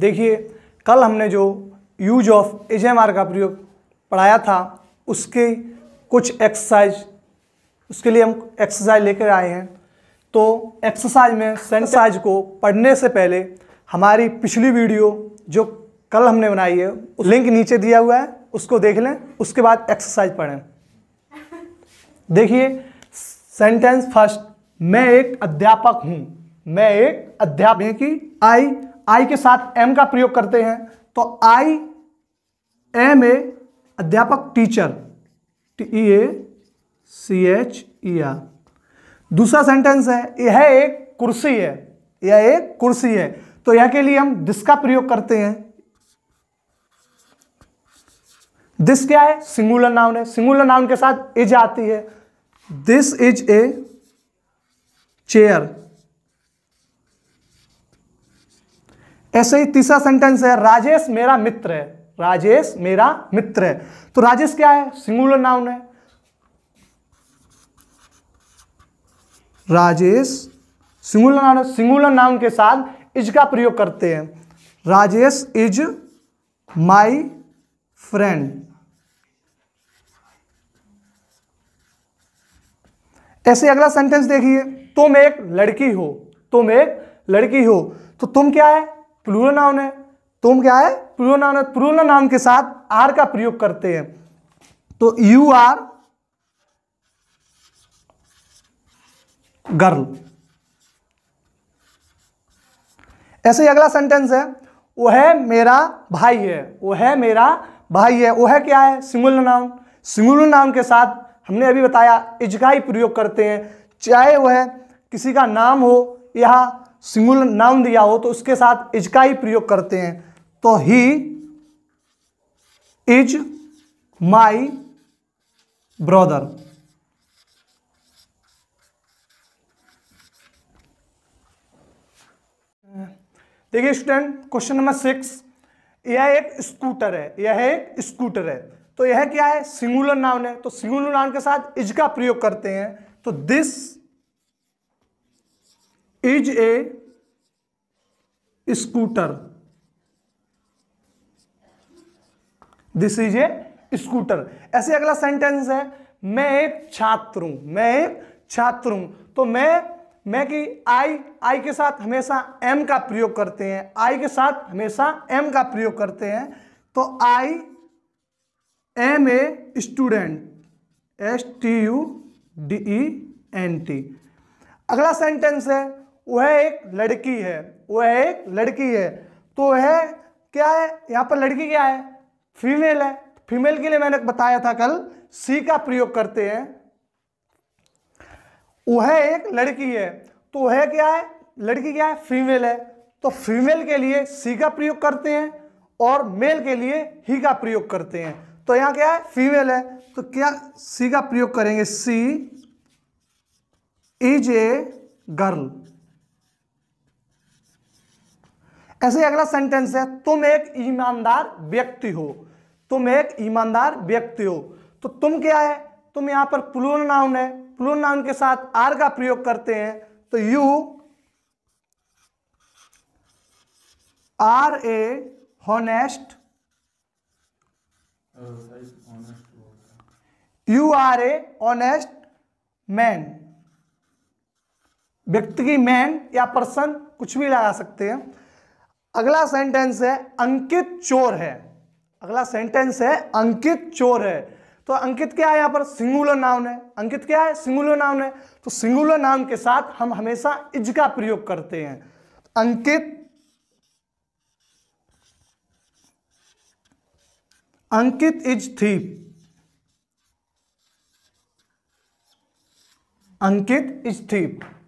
देखिए कल हमने जो यूज ऑफ एच का प्रयोग पढ़ाया था उसके कुछ एक्सरसाइज उसके लिए हम एक्सरसाइज लेकर आए हैं तो एक्सरसाइज में सेंटरसाइज को पढ़ने से पहले हमारी पिछली वीडियो जो कल हमने बनाई है लिंक नीचे दिया हुआ है उसको देख लें उसके बाद एक्सरसाइज पढ़ें देखिए सेंटेंस फर्स्ट मैं एक अध्यापक हूँ मैं एक अध्यापक की आई आई के साथ एम का प्रयोग करते हैं तो आई एम ए अध्यापक teacher T E A C H E दूसरा सेंटेंस है यह एक कुर्सी है यह एक कुर्सी है तो यह के लिए हम दिस का प्रयोग करते हैं दिस क्या है सिंगुलर नाउन है सिंगुलर नाउन के साथ इज आती है दिस इज ए चेयर ऐसे ही तीसरा सेंटेंस है राजेश मेरा मित्र है राजेश मेरा मित्र है तो राजेश क्या है सिंगुलर नाउन है Rajesh singular noun singular noun के साथ इज का प्रयोग करते हैं राजेश इज माई फ्रेंड ऐसे अगला सेंटेंस देखिए तुम एक लड़की हो तुम एक लड़की हो तो तुम क्या है प्लूरल नाउन है तुम क्या है प्लूरल नाउन है प्लूरल नाउन के साथ आर का प्रयोग करते हैं तो यू आर गर्ल ऐसे ही अगला सेंटेंस है वो है मेरा भाई है वो है मेरा भाई है वो है क्या है सिंगुलर नाउन सिंगुलर नाउन के साथ हमने अभी बताया इजगाई प्रयोग करते हैं चाहे वह किसी का नाम हो या सिंगुलर नाउन दिया हो तो उसके साथ इज का ही प्रयोग करते हैं तो ही इज माई ब्रदर देखिए स्टूडेंट क्वेश्चन नंबर सिक्स यह एक स्कूटर है यह एक स्कूटर है तो यह क्या है सिंगुलर नाउन है तो सिंगुलर नाउन के साथ इज का प्रयोग करते हैं तो this is a scooter this is a scooter ऐसे अगला सेंटेंस है मैं एक छात्र हूं मैं एक छात्र हूं तो मैं मैं कि आई आई के साथ हमेशा एम का प्रयोग करते हैं आई के साथ हमेशा एम का प्रयोग करते हैं तो I am a student S T U D E N T अगला सेंटेंस है वह एक लड़की है वह एक लड़की है तो वह क्या है यहाँ पर लड़की क्या है फीमेल है फीमेल के लिए मैंने बताया था कल सी का प्रयोग करते हैं वह एक लड़की है तो वह क्या है लड़की क्या है फीमेल है तो फीमेल के लिए सी का प्रयोग करते हैं और मेल के लिए ही का प्रयोग करते हैं तो यहाँ क्या है फीमेल है तो क्या सी का प्रयोग करेंगे सी इज ए गर्ल ऐसे अगला सेंटेंस है तुम एक ईमानदार व्यक्ति हो तुम एक ईमानदार व्यक्ति हो तो तुम क्या है तुम यहाँ पर प्लून नाउन है प्लून नाउन के साथ आर का प्रयोग करते हैं तो you are a honest you are a honest man व्यक्ति की मैन या पर्सन कुछ भी लगा सकते हैं अगला सेंटेंस है अंकित चोर है अगला सेंटेंस है अंकित चोर है तो अंकित क्या है यहां पर सिंगुलर नाउन है अंकित क्या है सिंगुलर नाउन है तो सिंगुलर नाउन के साथ हम हमेशा इज का प्रयोग करते हैं अंकित अंकित इज थी अंकित इज थीप